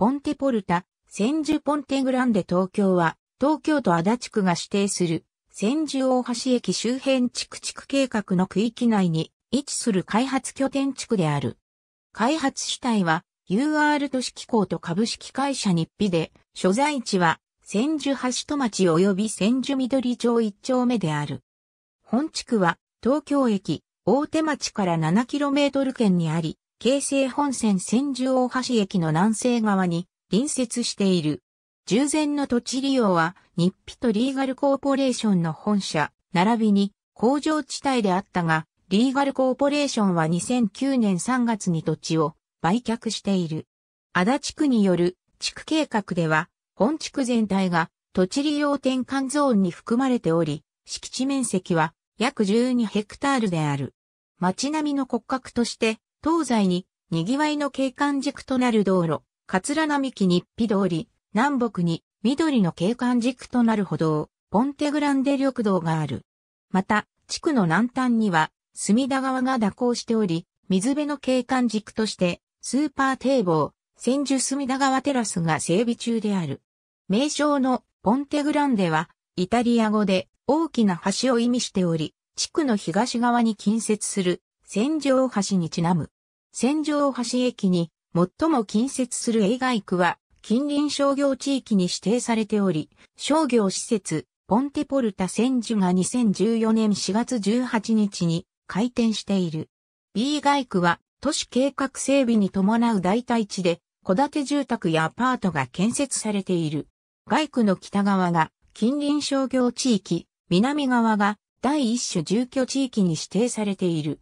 ポンテポルタ、千住ポンテグランデ東京は、東京都足立区が指定する、千住大橋駅周辺地区地区計画の区域内に位置する開発拠点地区である。開発主体は、UR 都市機構と株式会社日比で、所在地は、千住橋戸町及び千住緑町一丁目である。本地区は、東京駅、大手町から 7km 圏にあり、京成本線千住大橋駅の南西側に隣接している。従前の土地利用は、日比とリーガルコーポレーションの本社、並びに工場地帯であったが、リーガルコーポレーションは2009年3月に土地を売却している。足立区による地区計画では、本地区全体が土地利用転換ゾーンに含まれており、敷地面積は約12ヘクタールである。町並みの骨格として、東西に、賑わいの景観軸となる道路、桂並木日比通り、南北に、緑の景観軸となる歩道、ポンテグランデ緑道がある。また、地区の南端には、隅田川が蛇行しており、水辺の景観軸として、スーパー堤防、千住隅田川テラスが整備中である。名称のポンテグランデは、イタリア語で大きな橋を意味しており、地区の東側に近接する戦場橋にちなむ。戦場橋駅に最も近接する映画区は近隣商業地域に指定されており、商業施設ポンテポルタ千住が2014年4月18日に開店している。B 外区は都市計画整備に伴う代替地で、戸建て住宅やアパートが建設されている。外区の北側が近隣商業地域、南側が第一種住居地域に指定されている。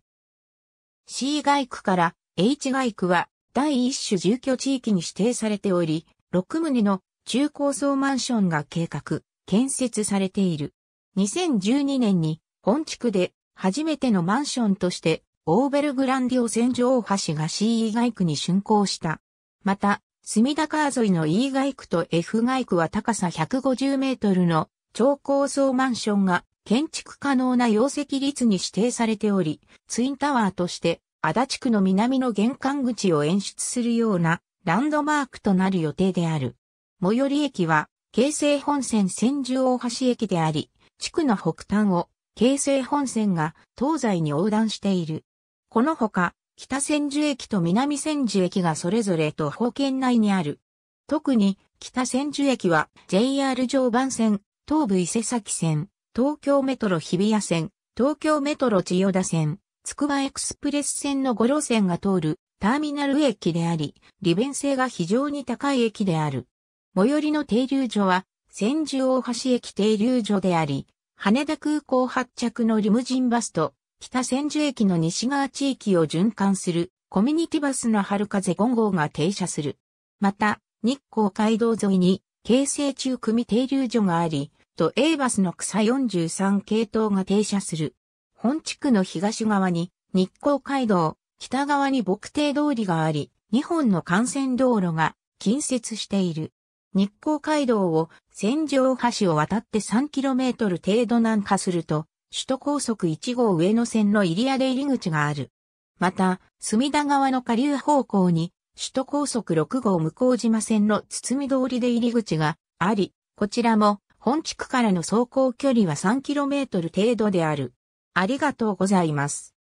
C 街区から H 街区は第一種住居地域に指定されており、6棟の中高層マンションが計画、建設されている。2012年に本地区で初めてのマンションとしてオーベルグランディオ戦場大橋が C 以外区に竣工した。また、隅田川沿いの E 外区と F 外区は高さ150メートルの超高層マンションが建築可能な容積率に指定されており、ツインタワーとして足立区の南の玄関口を演出するようなランドマークとなる予定である。最寄り駅は、京成本線千住大橋駅であり、地区の北端を京成本線が東西に横断している。このほか、北千住駅と南千住駅がそれぞれ徒歩圏内にある。特に、北千住駅は JR 常磐線、東武伊勢崎線、東京メトロ日比谷線、東京メトロ千代田線、つくばエクスプレス線の5路線が通るターミナル駅であり、利便性が非常に高い駅である。最寄りの停留所は、千住大橋駅停留所であり、羽田空港発着のリムジンバスと、北千住駅の西側地域を循環するコミュニティバスの春風5号が停車する。また、日光街道沿いに、京成中組停留所があり、ト A バスの草43系統が停車する。本地区の東側に日光街道、北側に牧亭通りがあり、2本の幹線道路が近接している。日光街道を戦場橋を渡って 3km 程度南下すると、首都高速1号上野線の入谷で入り口がある。また、隅田川の下流方向に、首都高速6号向島線のみ通りで入り口があり、こちらも本地区からの走行距離は 3km 程度である。ありがとうございます。